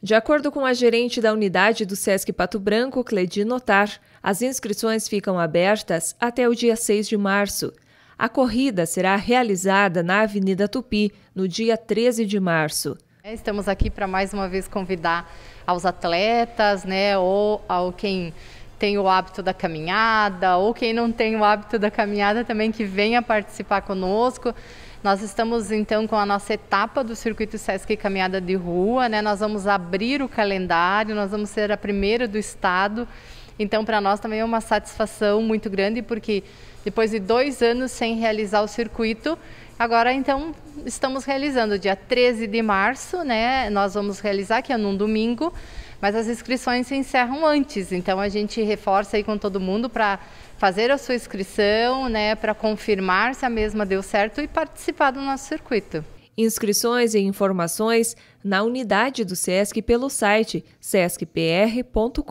De acordo com a gerente da unidade do SESC Pato Branco, Cledi Notar, as inscrições ficam abertas até o dia 6 de março. A corrida será realizada na Avenida Tupi, no dia 13 de março. É, estamos aqui para mais uma vez convidar aos atletas, né, ou ao quem tem o hábito da caminhada, ou quem não tem o hábito da caminhada também que venha participar conosco. Nós estamos então com a nossa etapa do Circuito Sesc Caminhada de Rua, né? Nós vamos abrir o calendário, nós vamos ser a primeira do estado. Então, para nós também é uma satisfação muito grande, porque depois de dois anos sem realizar o circuito, agora então estamos realizando dia 13 de março, né? Nós vamos realizar, que é num domingo. Mas as inscrições se encerram antes, então a gente reforça aí com todo mundo para fazer a sua inscrição, né, para confirmar se a mesma deu certo e participar do nosso circuito. Inscrições e informações na unidade do SESC pelo site sescpr.com.br.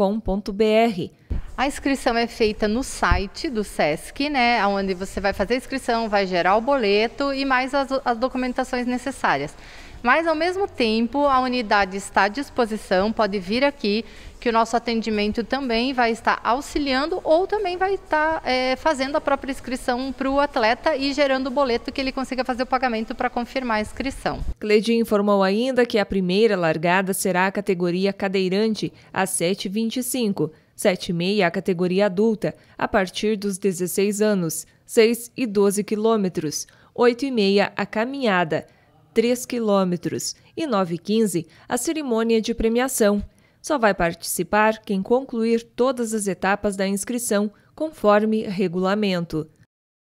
A inscrição é feita no site do SESC, né, onde você vai fazer a inscrição, vai gerar o boleto e mais as, as documentações necessárias. Mas, ao mesmo tempo, a unidade está à disposição, pode vir aqui, que o nosso atendimento também vai estar auxiliando ou também vai estar é, fazendo a própria inscrição para o atleta e gerando o boleto que ele consiga fazer o pagamento para confirmar a inscrição. Cledin informou ainda que a primeira largada será a categoria cadeirante, às 7h25. 7 h 30 a categoria adulta, a partir dos 16 anos, 6 e 12 quilômetros, 8 h 30 a caminhada, 3 quilômetros, e 9h15 a cerimônia de premiação. Só vai participar quem concluir todas as etapas da inscrição, conforme regulamento.